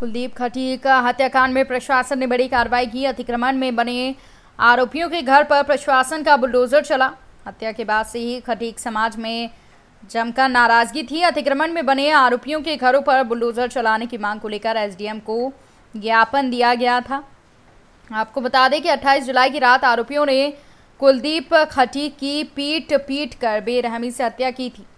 कुलदीप खटीक हत्याकांड में प्रशासन ने बड़ी कार्रवाई की अतिक्रमण में बने आरोपियों के घर पर प्रशासन का बुलडोजर चला हत्या के बाद से ही खटीक समाज में जमकर नाराजगी थी अतिक्रमण में बने आरोपियों के घरों पर बुलडोजर चलाने की मांग को लेकर एसडीएम को ज्ञापन दिया गया था आपको बता दें कि 28 जुलाई की रात आरोपियों ने कुलदीप खटीक की पीट पीट कर बेरहमी से हत्या की थी